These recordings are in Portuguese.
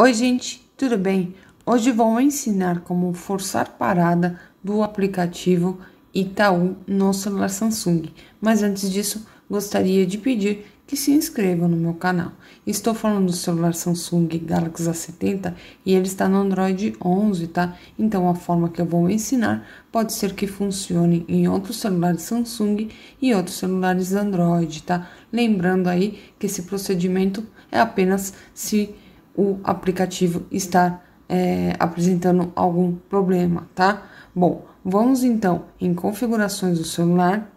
Oi, gente, tudo bem? Hoje vou ensinar como forçar parada do aplicativo Itaú no celular Samsung. Mas antes disso, gostaria de pedir que se inscrevam no meu canal. Estou falando do celular Samsung Galaxy A70 e ele está no Android 11, tá? Então a forma que eu vou ensinar pode ser que funcione em outros celulares Samsung e outros celulares Android, tá? Lembrando aí que esse procedimento é apenas se o aplicativo estar é, apresentando algum problema, tá? Bom, vamos então em configurações do celular,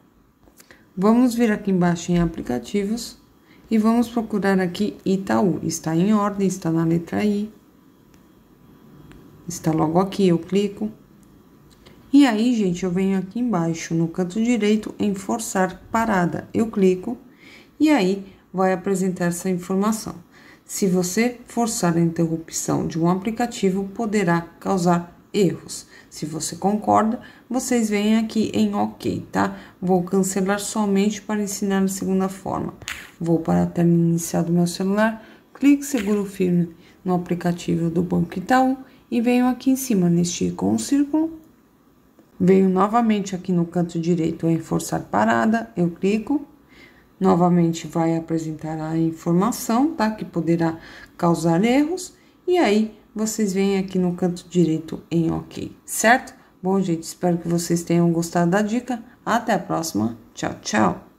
vamos vir aqui embaixo em aplicativos e vamos procurar aqui Itaú, está em ordem, está na letra I, está logo aqui, eu clico. E aí, gente, eu venho aqui embaixo, no canto direito, em forçar parada, eu clico e aí vai apresentar essa informação. Se você forçar a interrupção de um aplicativo, poderá causar erros. Se você concorda, vocês vêm aqui em OK, tá? Vou cancelar somente para ensinar a segunda forma. Vou para a tela inicial do meu celular, clique seguro firme no aplicativo do Banco Itaú e venho aqui em cima neste com um círculo. Venho novamente aqui no canto direito em forçar parada, eu clico novamente vai apresentar a informação, tá? Que poderá causar erros. E aí, vocês vêm aqui no canto direito em OK, certo? Bom, gente, espero que vocês tenham gostado da dica. Até a próxima. Tchau, tchau.